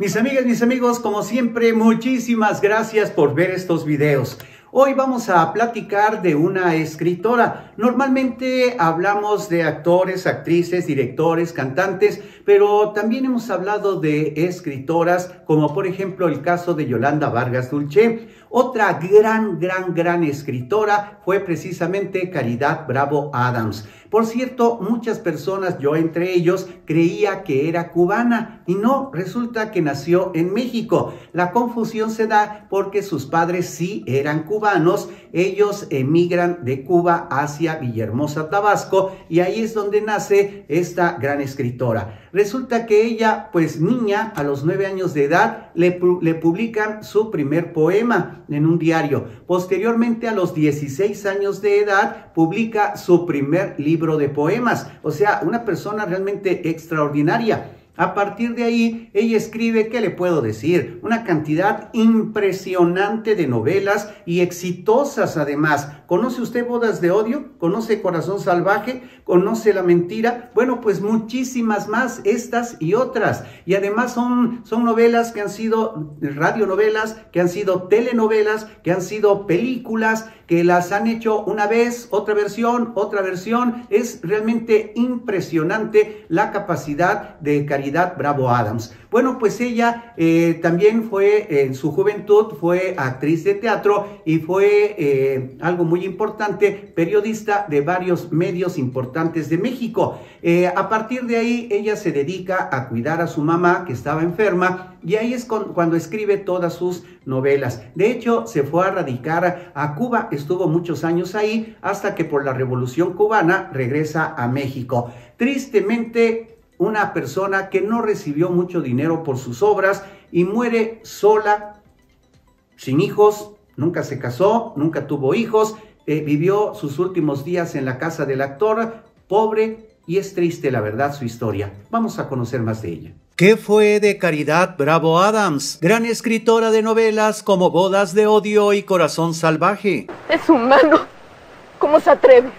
Mis amigas, mis amigos, como siempre, muchísimas gracias por ver estos videos. Hoy vamos a platicar de una escritora. Normalmente hablamos de actores, actrices, directores, cantantes, pero también hemos hablado de escritoras, como por ejemplo el caso de Yolanda Vargas Dulce. Otra gran, gran, gran escritora fue precisamente Caridad Bravo Adams. Por cierto, muchas personas, yo entre ellos, creía que era cubana y no, resulta que nació en México. La confusión se da porque sus padres sí eran cubanos, ellos emigran de Cuba hacia Villahermosa, Tabasco, y ahí es donde nace esta gran escritora. Resulta que ella, pues niña, a los nueve años de edad, le, le publican su primer poema en un diario. Posteriormente, a los 16 años de edad, publica su primer libro de poemas. O sea, una persona realmente extraordinaria. A partir de ahí, ella escribe, ¿qué le puedo decir? Una cantidad impresionante de novelas y exitosas además. ¿Conoce usted Bodas de Odio? ¿Conoce Corazón Salvaje? ¿Conoce La Mentira? Bueno, pues muchísimas más, estas y otras. Y además son, son novelas que han sido radionovelas, que han sido telenovelas, que han sido películas que las han hecho una vez, otra versión, otra versión. Es realmente impresionante la capacidad de Caridad Bravo Adams. Bueno, pues ella eh, también fue, en su juventud, fue actriz de teatro y fue eh, algo muy importante, periodista de varios medios importantes de México. Eh, a partir de ahí, ella se dedica a cuidar a su mamá, que estaba enferma, y ahí es cuando escribe todas sus novelas. De hecho, se fue a radicar a Cuba estuvo muchos años ahí hasta que por la Revolución Cubana regresa a México. Tristemente, una persona que no recibió mucho dinero por sus obras y muere sola, sin hijos, nunca se casó, nunca tuvo hijos, eh, vivió sus últimos días en la casa del actor, pobre, y es triste la verdad su historia. Vamos a conocer más de ella. ¿Qué fue de Caridad Bravo Adams, gran escritora de novelas como Bodas de Odio y Corazón Salvaje? Es humano. ¿Cómo se atreve?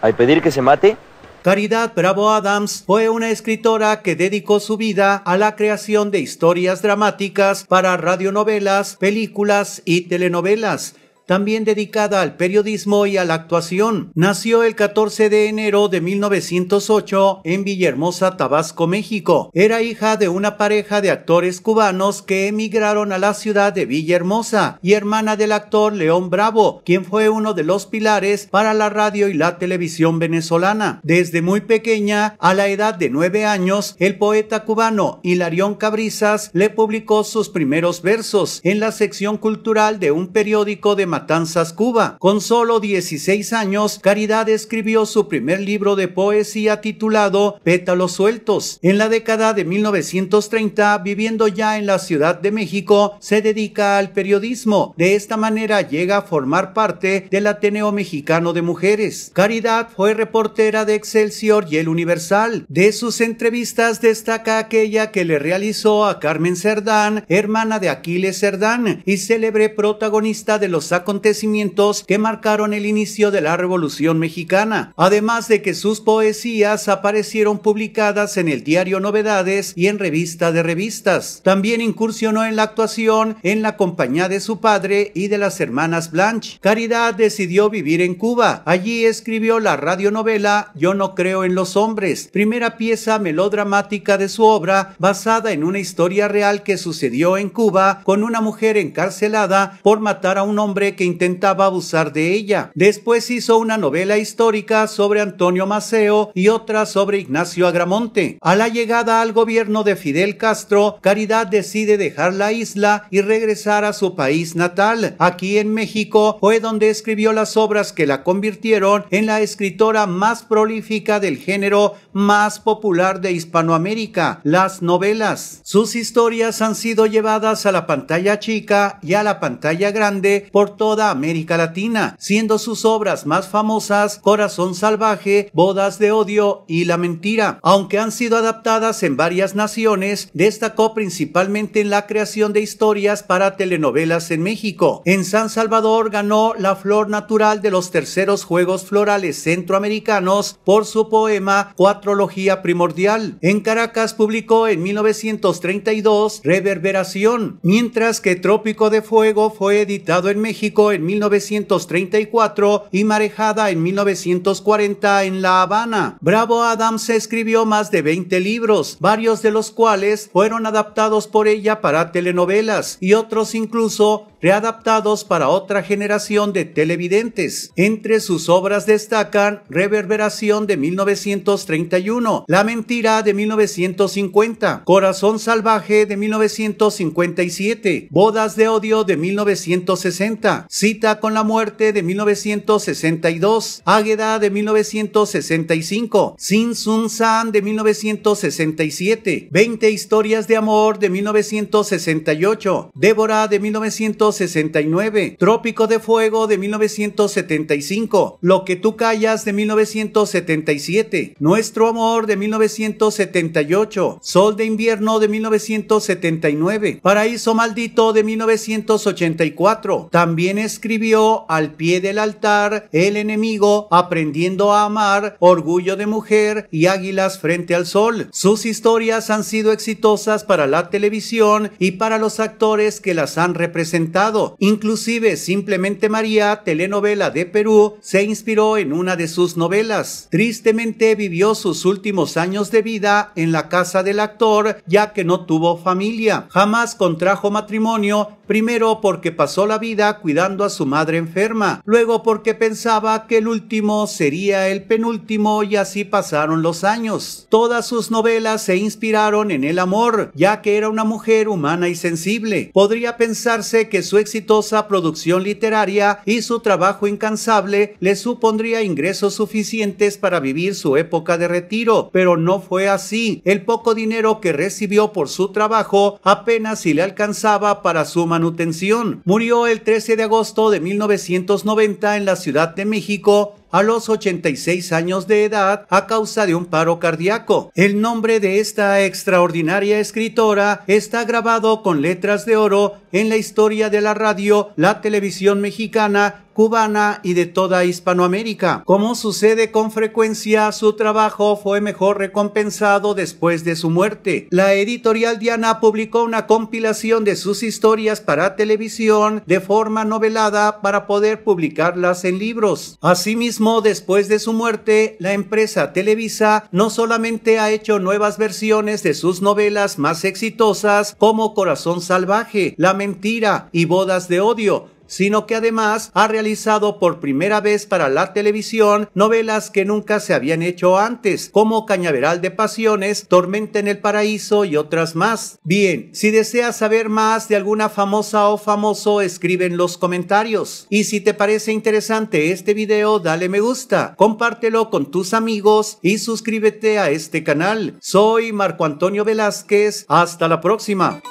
¿A pedir que se mate? Caridad Bravo Adams fue una escritora que dedicó su vida a la creación de historias dramáticas para radionovelas, películas y telenovelas también dedicada al periodismo y a la actuación. Nació el 14 de enero de 1908 en Villahermosa, Tabasco, México. Era hija de una pareja de actores cubanos que emigraron a la ciudad de Villahermosa y hermana del actor León Bravo, quien fue uno de los pilares para la radio y la televisión venezolana. Desde muy pequeña, a la edad de nueve años, el poeta cubano Hilarión Cabrizas le publicó sus primeros versos en la sección cultural de un periódico de Tanzas, Cuba. Con solo 16 años, Caridad escribió su primer libro de poesía titulado Pétalos Sueltos. En la década de 1930, viviendo ya en la Ciudad de México, se dedica al periodismo. De esta manera llega a formar parte del Ateneo Mexicano de Mujeres. Caridad fue reportera de Excelsior y El Universal. De sus entrevistas destaca aquella que le realizó a Carmen Cerdán, hermana de Aquiles Cerdán y célebre protagonista de los sacos acontecimientos que marcaron el inicio de la Revolución Mexicana, además de que sus poesías aparecieron publicadas en el diario Novedades y en Revista de Revistas. También incursionó en la actuación en la compañía de su padre y de las hermanas Blanche. Caridad decidió vivir en Cuba. Allí escribió la radionovela Yo no creo en los hombres, primera pieza melodramática de su obra basada en una historia real que sucedió en Cuba con una mujer encarcelada por matar a un hombre que intentaba abusar de ella. Después hizo una novela histórica sobre Antonio Maceo y otra sobre Ignacio Agramonte. A la llegada al gobierno de Fidel Castro, Caridad decide dejar la isla y regresar a su país natal. Aquí en México fue donde escribió las obras que la convirtieron en la escritora más prolífica del género más popular de Hispanoamérica, las novelas. Sus historias han sido llevadas a la pantalla chica y a la pantalla grande por todo América Latina, siendo sus obras más famosas Corazón Salvaje, Bodas de Odio y La Mentira. Aunque han sido adaptadas en varias naciones, destacó principalmente en la creación de historias para telenovelas en México. En San Salvador ganó la Flor Natural de los Terceros Juegos Florales Centroamericanos por su poema Cuatrología Primordial. En Caracas publicó en 1932 Reverberación, mientras que Trópico de Fuego fue editado en México en 1934 y Marejada en 1940 en La Habana. Bravo Adams escribió más de 20 libros, varios de los cuales fueron adaptados por ella para telenovelas y otros incluso readaptados para otra generación de televidentes. Entre sus obras destacan Reverberación de 1931, La Mentira de 1950, Corazón Salvaje de 1957, Bodas de Odio de 1960, Cita con la Muerte de 1962, Águeda de 1965, Sin Sun San de 1967, 20 Historias de Amor de 1968, Débora de 1968 69, Trópico de Fuego de 1975, Lo que tú callas de 1977, Nuestro Amor de 1978, Sol de Invierno de 1979, Paraíso Maldito de 1984. También escribió Al pie del altar, El enemigo, Aprendiendo a amar, Orgullo de mujer y Águilas frente al sol. Sus historias han sido exitosas para la televisión y para los actores que las han representado. Inclusive Simplemente María, telenovela de Perú, se inspiró en una de sus novelas. Tristemente vivió sus últimos años de vida en la casa del actor ya que no tuvo familia. Jamás contrajo matrimonio, primero porque pasó la vida cuidando a su madre enferma, luego porque pensaba que el último sería el penúltimo y así pasaron los años. Todas sus novelas se inspiraron en el amor, ya que era una mujer humana y sensible. Podría pensarse que su exitosa producción literaria y su trabajo incansable le supondría ingresos suficientes para vivir su época de retiro, pero no fue así. El poco dinero que recibió por su trabajo apenas si le alcanzaba para su manutención. Murió el 13 de agosto de 1990 en la Ciudad de México a los 86 años de edad a causa de un paro cardíaco. El nombre de esta extraordinaria escritora está grabado con letras de oro en la historia de la radio, la televisión mexicana cubana y de toda Hispanoamérica. Como sucede con frecuencia, su trabajo fue mejor recompensado después de su muerte. La editorial Diana publicó una compilación de sus historias para televisión de forma novelada para poder publicarlas en libros. Asimismo, después de su muerte, la empresa Televisa no solamente ha hecho nuevas versiones de sus novelas más exitosas como Corazón Salvaje, La Mentira y Bodas de Odio, sino que además ha realizado por primera vez para la televisión novelas que nunca se habían hecho antes, como Cañaveral de Pasiones, Tormenta en el Paraíso y otras más. Bien, si deseas saber más de alguna famosa o famoso, escribe en los comentarios. Y si te parece interesante este video, dale me gusta, compártelo con tus amigos y suscríbete a este canal. Soy Marco Antonio Velázquez, hasta la próxima.